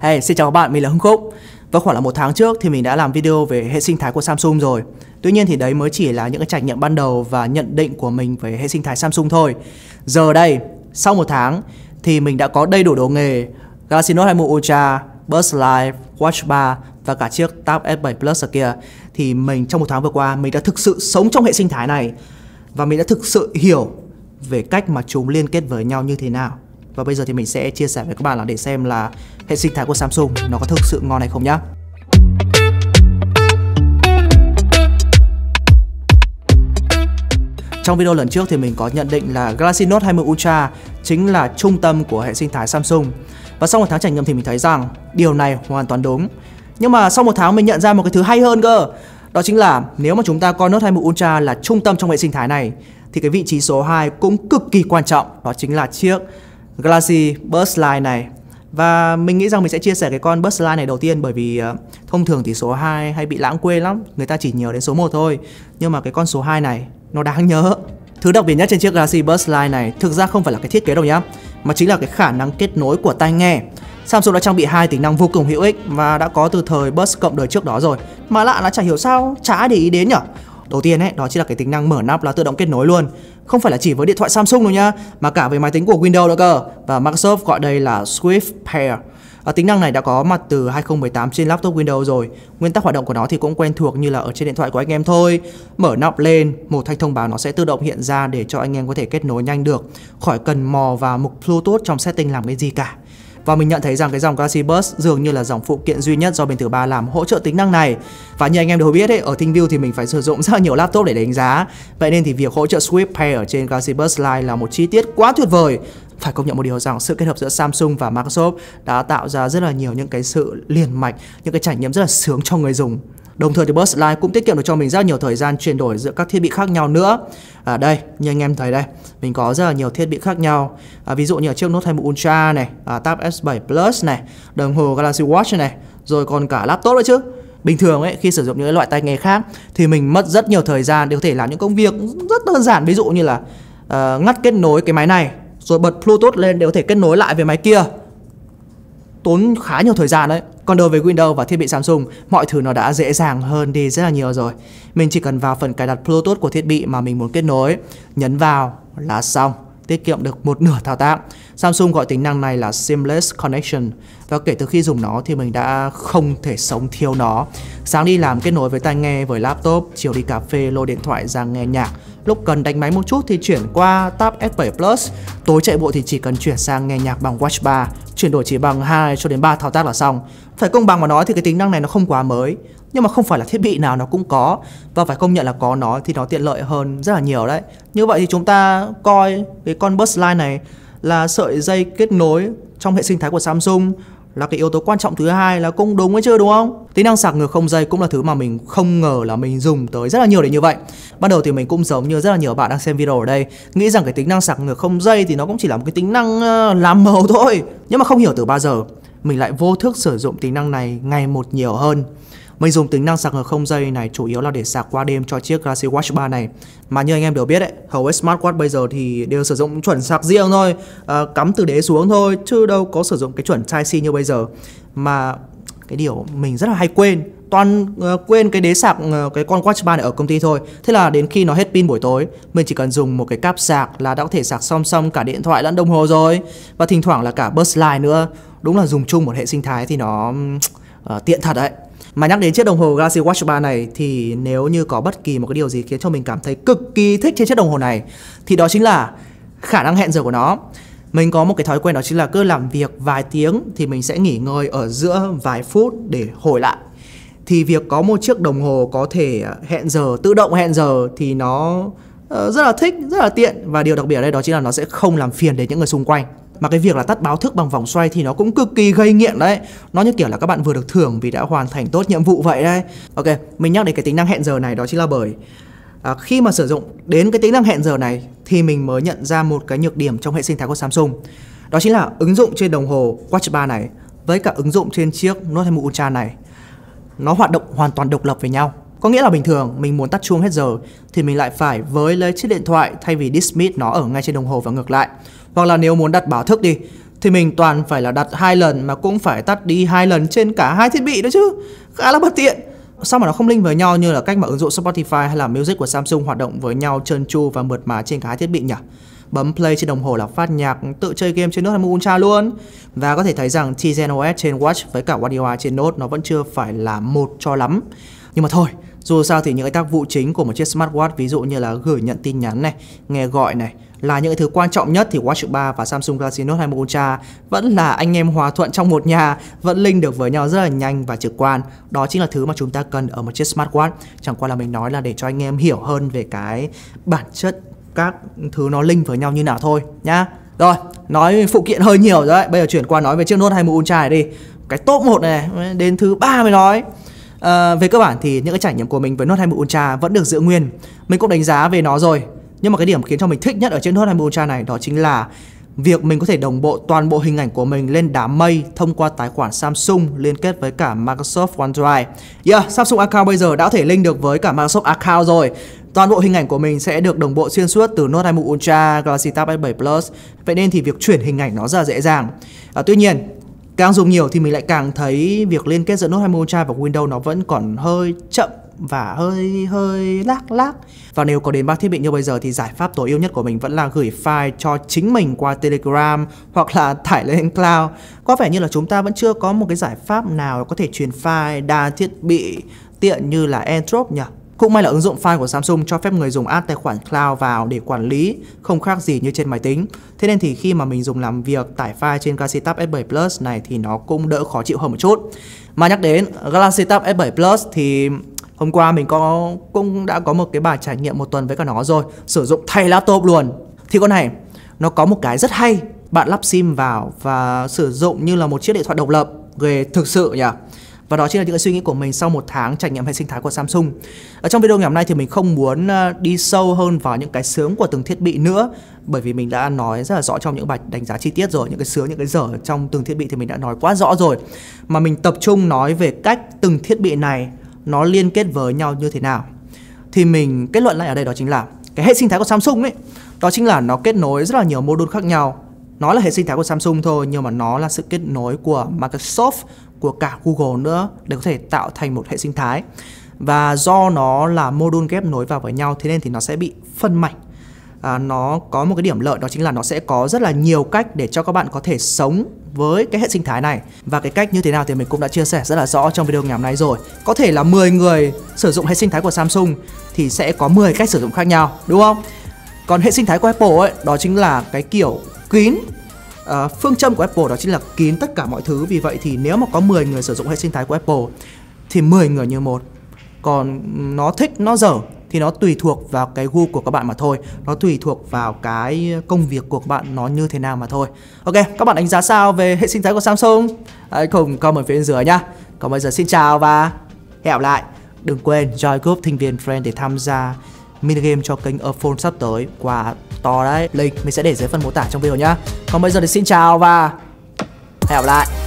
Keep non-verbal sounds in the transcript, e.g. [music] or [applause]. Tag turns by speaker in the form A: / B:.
A: Hey, xin chào các bạn, mình là Hưng Khúc Vào khoảng là một tháng trước thì mình đã làm video về hệ sinh thái của Samsung rồi Tuy nhiên thì đấy mới chỉ là những cái trải nghiệm ban đầu và nhận định của mình về hệ sinh thái Samsung thôi Giờ đây, sau một tháng thì mình đã có đầy đủ đồ nghề Galaxy Note 20 Ultra, Buds Live, Watch 3 và cả chiếc Tab S7 Plus ở kia Thì mình trong một tháng vừa qua mình đã thực sự sống trong hệ sinh thái này Và mình đã thực sự hiểu về cách mà chúng liên kết với nhau như thế nào và bây giờ thì mình sẽ chia sẻ với các bạn là để xem là hệ sinh thái của Samsung nó có thực sự ngon hay không nhá Trong video lần trước thì mình có nhận định là Galaxy Note 20 Ultra chính là trung tâm của hệ sinh thái Samsung. Và sau một tháng trải nghiệm thì mình thấy rằng điều này hoàn toàn đúng. Nhưng mà sau một tháng mình nhận ra một cái thứ hay hơn cơ. Đó chính là nếu mà chúng ta coi Note 20 Ultra là trung tâm trong hệ sinh thái này thì cái vị trí số 2 cũng cực kỳ quan trọng, đó chính là chiếc Galaxy Burst Line này và mình nghĩ rằng mình sẽ chia sẻ cái con Burst Line này đầu tiên bởi vì ờ, thông thường thì số 2 hay bị lãng quên lắm, người ta chỉ nhớ đến số 1 thôi. Nhưng mà cái con số 2 này nó đáng nhớ. Thứ đặc biệt nhất trên chiếc Galaxy Buds Line này thực ra không phải là cái thiết kế đâu nhá, mà chính là cái khả năng kết nối của tai nghe. Samsung đã trang bị hai tính năng vô cùng hữu ích và đã có từ thời Buds cộng đời trước đó rồi. Mà lạ là chả hiểu sao, chả để ý đến nhở. Đầu tiên ấy, đó chính là cái tính năng mở nắp là tự động kết nối luôn. Không phải là chỉ với điện thoại Samsung đâu nhá, mà cả với máy tính của Windows nữa cơ. Và Microsoft gọi đây là Swift Pair. À, tính năng này đã có mặt từ 2018 trên laptop Windows rồi. Nguyên tắc hoạt động của nó thì cũng quen thuộc như là ở trên điện thoại của anh em thôi. Mở nắp lên, một thanh thông báo nó sẽ tự động hiện ra để cho anh em có thể kết nối nhanh được, khỏi cần mò vào mục Bluetooth trong setting làm cái gì cả và mình nhận thấy rằng cái dòng Galaxy Buds dường như là dòng phụ kiện duy nhất do bên thứ ba làm hỗ trợ tính năng này và như anh em đều biết ấy, ở ThinView thì mình phải sử dụng [laughs] rất là nhiều laptop để đánh giá vậy nên thì việc hỗ trợ Swift Pair ở trên Galaxy Buds Lite là một chi tiết quá tuyệt vời phải công nhận một điều rằng sự kết hợp giữa Samsung và Microsoft đã tạo ra rất là nhiều những cái sự liền mạch, những cái trải nghiệm rất là sướng cho người dùng. Đồng thời thì Burst Lite cũng tiết kiệm được cho mình rất nhiều thời gian chuyển đổi giữa các thiết bị khác nhau nữa. Ở à đây, như anh em thấy đây, mình có rất là nhiều thiết bị khác nhau. À, ví dụ như ở chiếc Note 21 Ultra này, à, Tab S7 Plus này, đồng hồ Galaxy Watch này, rồi còn cả laptop nữa chứ. Bình thường ấy khi sử dụng những loại tai nghe khác thì mình mất rất nhiều thời gian để có thể làm những công việc rất đơn giản ví dụ như là uh, ngắt kết nối cái máy này rồi bật Bluetooth lên để có thể kết nối lại với máy kia tốn khá nhiều thời gian đấy còn đối với Windows và thiết bị Samsung mọi thứ nó đã dễ dàng hơn đi rất là nhiều rồi mình chỉ cần vào phần cài đặt Bluetooth của thiết bị mà mình muốn kết nối nhấn vào là xong tiết kiệm được một [laughs] nửa thao tác Samsung gọi tính năng này là Seamless Connection và kể từ khi dùng nó thì mình đã không thể sống thiếu nó sáng đi làm kết nối với tai nghe với laptop chiều đi cà phê lôi điện thoại ra nghe nhạc Lúc cần đánh máy một chút thì chuyển qua tab S7 Plus. Tối chạy bộ thì chỉ cần chuyển sang nghe nhạc bằng Watch Bar, chuyển đổi chỉ bằng 2 cho đến 3 thao tác là xong. Phải công bằng mà nói thì cái tính năng này nó không quá mới, nhưng mà không phải là thiết bị nào nó cũng có và phải công nhận là có nó thì nó tiện lợi hơn rất là nhiều đấy. Như vậy thì chúng ta coi cái con bus line này là sợi dây kết nối trong hệ sinh thái của Samsung là cái yếu tố quan trọng thứ hai là cũng đúng ấy chưa đúng không? Tính năng sạc ngược không dây cũng là thứ mà mình không ngờ là mình dùng tới rất là nhiều đến như vậy. Ban đầu thì mình cũng giống như rất là nhiều bạn đang xem video ở đây, nghĩ rằng cái tính năng sạc ngược không dây thì nó cũng chỉ là một cái tính năng ờ, làm màu thôi. Nhưng mà không hiểu từ bao giờ mình lại vô thức sử dụng tính năng này ngày một nhiều hơn. Mình dùng tính năng sạc ngược không dây này chủ yếu là để sạc qua đêm cho chiếc Galaxy Watch 3 này Mà như anh em đều biết ấy, hầu hết smartwatch bây giờ thì đều sử dụng chuẩn sạc riêng thôi à, Cắm từ đế xuống thôi, chứ đâu có sử dụng cái chuẩn Type-C như bây giờ Mà cái điều mình rất là hay quên toàn uh, quên cái đế sạc uh, cái con watch watchband ở công ty thôi thế là đến khi nó hết pin buổi tối mình chỉ cần dùng một cái cáp sạc là đã có thể sạc song song cả điện thoại lẫn đồng hồ rồi và thỉnh thoảng là cả burst line nữa đúng là dùng chung một hệ sinh thái thì nó uh, tiện thật đấy mà nhắc đến chiếc đồng hồ Galaxy Watch 3 này thì nếu như có bất kỳ một cái điều gì khiến cho mình cảm thấy cực kỳ thích trên chiếc đồng hồ này thì đó chính là khả năng hẹn giờ của nó. Mình có một cái thói quen đó chính là cứ làm việc vài tiếng thì mình sẽ nghỉ ngơi ở giữa vài phút để hồi lại. Thì việc có một chiếc đồng hồ có thể à, hẹn giờ, tự động hẹn giờ thì nó ờ, rất là thích, rất là tiện và điều đặc biệt ở đây đó chính là nó sẽ không làm phiền đến những người xung quanh mà cái việc là tắt báo thức bằng vòng xoay thì nó cũng cực kỳ gây nghiện đấy nó như kiểu là các bạn vừa được thưởng vì đã hoàn thành tốt nhiệm vụ vậy đấy ok mình nhắc đến cái tính năng hẹn giờ này đó chính là bởi à, khi mà sử dụng đến cái tính năng hẹn giờ này thì mình mới nhận ra một cái nhược điểm trong hệ sinh thái của Samsung đó chính là ứng dụng trên đồng hồ Watch 3 này với cả ứng dụng trên chiếc Note 21 Ultra này nó hoạt động hoàn toàn độc lập với nhau có nghĩa là bình thường mình muốn tắt chuông hết giờ thì mình lại phải với lấy chiếc điện thoại thay vì dismiss nó ở ngay trên đồng hồ và ngược lại hoặc là nếu muốn đặt báo thức đi thì mình toàn phải là đặt hai lần mà cũng phải tắt đi hai lần trên cả hai thiết bị đó chứ khá là bất tiện sao mà nó không linh với nhau như là cách mà ứng dụng Spotify hay là Music của Samsung hoạt động với nhau trơn tru và mượt mà trên cả hai thiết bị nhỉ? Bấm play trên đồng hồ là phát nhạc, tự chơi game trên nốt hay Ultra luôn. Và có thể thấy rằng Tizen OS trên Watch với cả One UI trên Note nó vẫn chưa phải là một cho lắm. Nhưng mà thôi, dù sao thì những cái tác vụ chính của một chiếc smartwatch ví dụ như là gửi nhận tin nhắn này, nghe gọi này, là những thứ quan trọng nhất thì Watch 3 và Samsung Galaxy Note 20 Ultra vẫn là anh em hòa thuận trong một nhà, vẫn link được với nhau rất là nhanh và trực quan. Đó chính là thứ mà chúng ta cần ở một chiếc smartwatch. Chẳng qua là mình nói là để cho anh em hiểu hơn về cái bản chất các thứ nó link với nhau như nào thôi nhá. Rồi, nói phụ kiện hơi nhiều rồi đấy. Bây giờ chuyển qua nói về chiếc Note 20 Ultra này đi. Cái top 1 này đến thứ ba mới nói. À, về cơ bản thì những cái trải nghiệm của mình với Note 20 Ultra vẫn được giữ nguyên. Mình cũng đánh giá về nó rồi nhưng mà cái điểm khiến cho mình thích nhất ở trên Hot 24 Ultra này đó chính là việc mình có thể đồng bộ toàn bộ hình ảnh của mình lên đám mây thông qua tài khoản Samsung liên kết với cả Microsoft OneDrive. Yeah, Samsung account bây giờ đã thể link được với cả Microsoft account rồi. Toàn bộ hình ảnh của mình sẽ được đồng bộ xuyên suốt từ Note 21 Ultra, Galaxy Tab S7 Plus. Vậy nên thì việc chuyển hình ảnh nó rất là dễ dàng. À, tuy nhiên, càng dùng nhiều thì mình lại càng thấy việc liên kết giữa Note 21 Ultra và Windows nó vẫn còn hơi chậm và hơi hơi lác lác. Và nếu có đến ba thiết bị như bây giờ thì giải pháp tối ưu nhất của mình vẫn là gửi file cho chính mình qua Telegram hoặc là [laughs] tải lên cloud. Có vẻ như là chúng ta vẫn chưa có một cái giải pháp nào có thể truyền file đa thiết bị tiện như là AirDrop nhỉ? Cũng may là ứng dụng file của Samsung cho phép người dùng add tài khoản cloud vào để quản lý, không khác gì như trên máy tính. Thế nên thì khi mà mình dùng làm việc tải file trên Galaxy Tab S7 Plus này thì nó cũng đỡ khó chịu hơn một chút. Mà nhắc đến Galaxy Tab S7 Plus thì Hôm qua mình có cũng đã có một cái bài trải nghiệm một tuần với cả nó rồi Sử dụng thay laptop luôn Thì con này nó có một cái rất hay Bạn lắp sim vào và sử dụng như là một chiếc điện thoại độc lập về thực sự nhỉ và đó chính là những cái suy nghĩ của mình sau một tháng trải nghiệm hệ sinh thái của Samsung. Ở trong video ngày hôm nay thì mình không muốn ờ, đi sâu hơn vào những cái sướng của từng thiết bị nữa bởi vì mình đã nói rất là rõ trong những bài đánh giá chi tiết rồi những cái sướng những cái dở trong từng thiết bị thì mình đã nói quá rõ rồi mà mình tập trung nói về cách từng thiết bị này nó liên kết với nhau như thế nào thì mình kết luận lại ở đây đó chính là cái hệ sinh thái của Samsung ấy đó chính là nó kết nối rất là nhiều module khác nhau nó là hệ sinh thái của Samsung thôi nhưng mà nó là sự kết nối của Microsoft của cả Google nữa để có thể tạo thành một hệ sinh thái và do nó là module ghép nối vào với nhau thế nên thì nó sẽ bị phân mảnh à, nó có một cái điểm lợi đó chính là nó sẽ có rất là nhiều cách để cho các bạn có thể sống với cái hệ sinh thái này và cái cách như thế nào thì mình cũng đã chia sẻ rất là rõ trong video ngày hôm nay rồi. Có thể là 10 người sử dụng hệ sinh thái của Samsung thì sẽ có 10 cách sử dụng khác nhau, đúng không? Còn hệ sinh thái của Apple ấy, đó chính là cái kiểu kín Uh, phương châm của Apple đó chính là kín tất cả mọi thứ Vì vậy thì nếu mà có 10 người sử dụng hệ sinh thái của Apple Thì 10 người như một Còn nó thích, nó dở thì nó tùy thuộc vào cái gu của các bạn mà thôi nó tùy thuộc vào cái công việc của các bạn nó như thế nào mà thôi ok các bạn đánh giá sao về hệ sinh thái của samsung hãy cùng comment phía bên dưới nhá còn bây giờ xin chào và hẹn gặp lại đừng quên join group thành viên friend để tham gia mini game cho kênh phone sắp tới quà to đấy link mình sẽ để dưới phần mô tả trong video nhá còn bây giờ thì xin chào và hẹn gặp lại